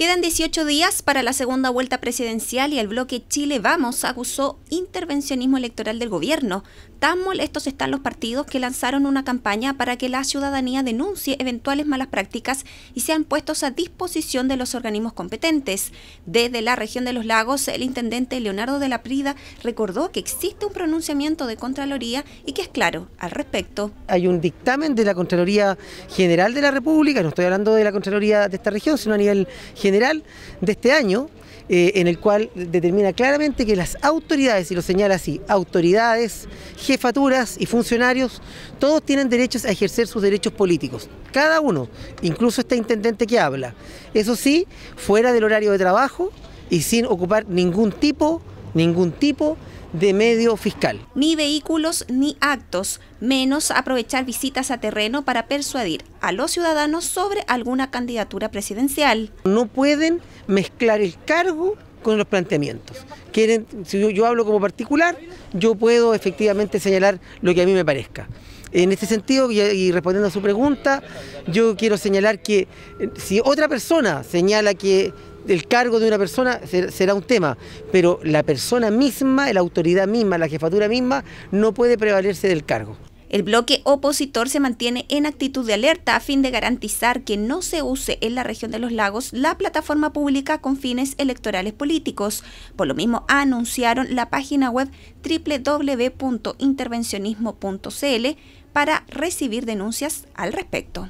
Quedan 18 días para la segunda vuelta presidencial y el bloque Chile Vamos acusó intervencionismo electoral del gobierno. Tan molestos están los partidos que lanzaron una campaña para que la ciudadanía denuncie eventuales malas prácticas y sean puestos a disposición de los organismos competentes. Desde la región de los lagos, el intendente Leonardo de la Prida recordó que existe un pronunciamiento de Contraloría y que es claro al respecto. Hay un dictamen de la Contraloría General de la República, no estoy hablando de la Contraloría de esta región, sino a nivel general general de este año, eh, en el cual determina claramente que las autoridades, y lo señala así, autoridades, jefaturas y funcionarios, todos tienen derechos a ejercer sus derechos políticos, cada uno, incluso este intendente que habla. Eso sí, fuera del horario de trabajo y sin ocupar ningún tipo ningún tipo de medio fiscal. Ni vehículos ni actos, menos aprovechar visitas a terreno para persuadir a los ciudadanos sobre alguna candidatura presidencial. No pueden mezclar el cargo con los planteamientos. Quieren, si yo, yo hablo como particular, yo puedo efectivamente señalar lo que a mí me parezca. En este sentido, y respondiendo a su pregunta, yo quiero señalar que eh, si otra persona señala que el cargo de una persona será un tema, pero la persona misma, la autoridad misma, la jefatura misma, no puede prevalerse del cargo. El bloque opositor se mantiene en actitud de alerta a fin de garantizar que no se use en la región de los lagos la plataforma pública con fines electorales políticos. Por lo mismo, anunciaron la página web www.intervencionismo.cl para recibir denuncias al respecto.